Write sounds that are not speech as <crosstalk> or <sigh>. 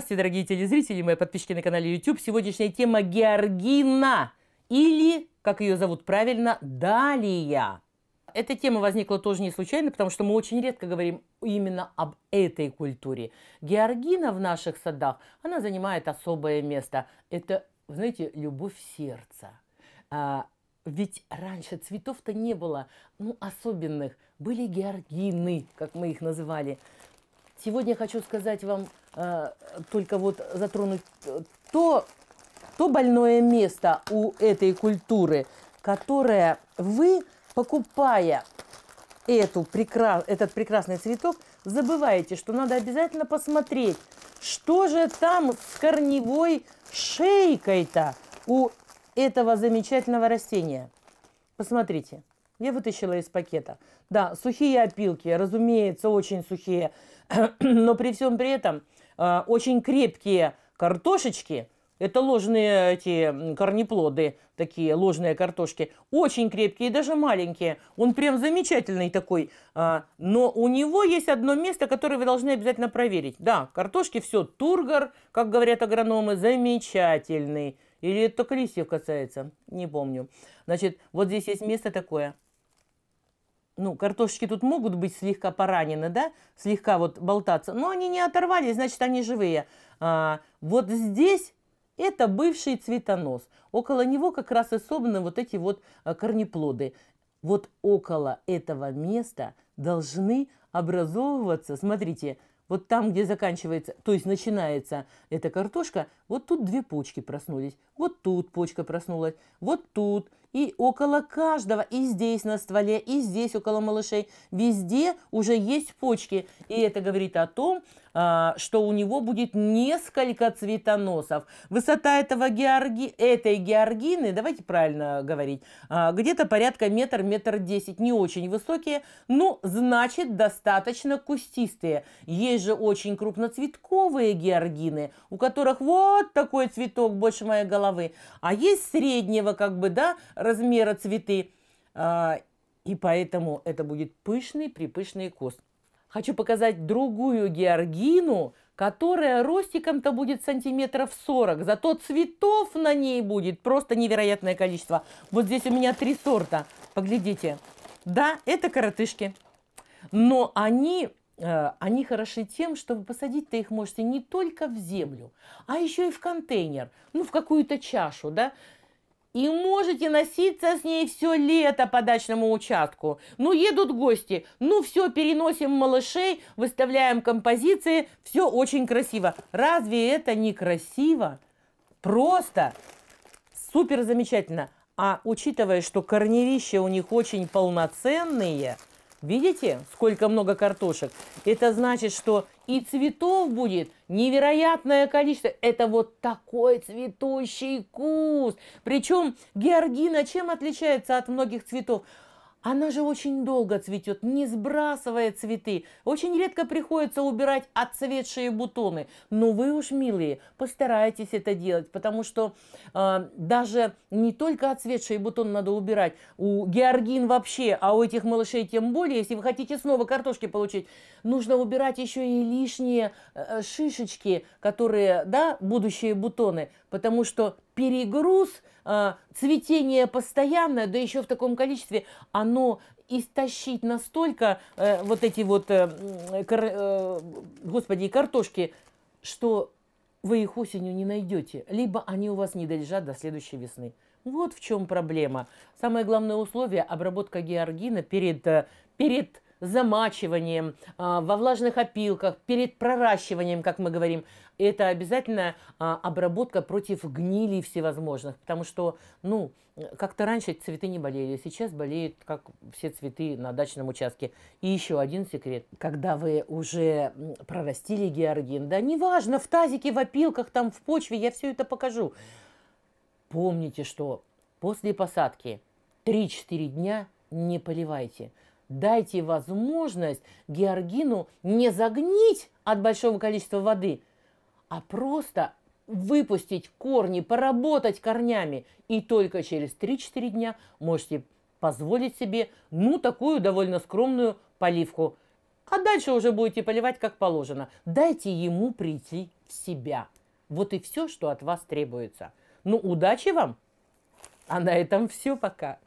Здравствуйте, дорогие телезрители, мои подписчики на канале YouTube. Сегодняшняя тема Георгина или, как ее зовут правильно, Далия. Эта тема возникла тоже не случайно, потому что мы очень редко говорим именно об этой культуре. Георгина в наших садах, она занимает особое место. Это, знаете, любовь сердца. А, ведь раньше цветов-то не было, ну, особенных. Были георгины, как мы их называли. Сегодня я хочу сказать вам Э, только вот затронуть э, то, то больное место у этой культуры, которое вы, покупая эту прекра... этот прекрасный цветок, забываете, что надо обязательно посмотреть, что же там с корневой шейкой-то у этого замечательного растения. Посмотрите, я вытащила из пакета. Да, сухие опилки, разумеется, очень сухие, <clears throat> но при всем при этом – э, очень крепкие картошечки, это ложные эти корнеплоды, такие ложные картошки, очень крепкие, и даже маленькие. Он прям замечательный такой. А, но у него есть одно место, которое вы должны обязательно проверить. Да, картошки все, тургор, как говорят агрономы, замечательный. Или это только листьев касается, не помню. Значит, вот здесь есть место такое – ну, картошечки тут могут быть слегка поранены, да, слегка вот болтаться, но они не оторвались, значит, они живые. А, вот здесь это бывший цветонос. Около него как раз и собраны вот эти вот а, корнеплоды. Вот около этого места должны образовываться, смотрите, вот там, где заканчивается, то есть начинается эта картошка, вот тут две почки проснулись, вот тут почка проснулась, вот тут – и около каждого, и здесь на стволе, и здесь около малышей, везде уже есть почки. И это говорит о том, а, что у него будет несколько цветоносов. Высота этого георги... этой георгины, давайте правильно говорить, а, где-то порядка метр, метр десять, не очень высокие, но ну, значит, достаточно кустистые. Есть же очень крупноцветковые георгины, у которых вот такой цветок больше моей головы, а есть среднего, как бы, да, размера цветы. А, и поэтому это будет пышный-припышный куст. Хочу показать другую георгину, которая ростиком-то будет сантиметров 40. Зато цветов на ней будет просто невероятное количество. Вот здесь у меня три сорта. Поглядите. Да, это коротышки. Но они, э, они хороши тем, что вы посадить-то их можете не только в землю, а еще и в контейнер, ну, в какую-то чашу, да. И можете носиться с ней все лето по дачному участку. Ну, едут гости, ну, все, переносим малышей, выставляем композиции, все очень красиво. Разве это не красиво? Просто супер замечательно. А учитывая, что корневища у них очень полноценные – Видите, сколько много картошек? Это значит, что и цветов будет невероятное количество. Это вот такой цветущий куст. Причем георгина чем отличается от многих цветов? Она же очень долго цветет, не сбрасывая цветы. Очень редко приходится убирать отцветшие бутоны. Но вы уж, милые, постарайтесь это делать, потому что э, даже не только отцветшие бутоны надо убирать. У георгин вообще, а у этих малышей тем более, если вы хотите снова картошки получить, нужно убирать еще и лишние э, шишечки, которые, да, будущие бутоны, потому что перегруз, а, цветение постоянное, да еще в таком количестве, оно истощить настолько э, вот эти вот, э, кар, э, господи, картошки, что вы их осенью не найдете, либо они у вас не долежат до следующей весны. Вот в чем проблема. Самое главное условие – обработка георгина перед, э, перед замачиванием, а, во влажных опилках, перед проращиванием, как мы говорим. Это обязательно а, обработка против гнилей всевозможных, потому что, ну, как-то раньше цветы не болели, сейчас болеют, как все цветы на дачном участке. И еще один секрет. Когда вы уже прорастили георгин, да, неважно, в тазике, в опилках, там, в почве, я все это покажу. Помните, что после посадки 3-4 дня не поливайте – Дайте возможность Георгину не загнить от большого количества воды, а просто выпустить корни, поработать корнями. И только через 3-4 дня можете позволить себе, ну, такую довольно скромную поливку. А дальше уже будете поливать как положено. Дайте ему прийти в себя. Вот и все, что от вас требуется. Ну, удачи вам! А на этом все, пока.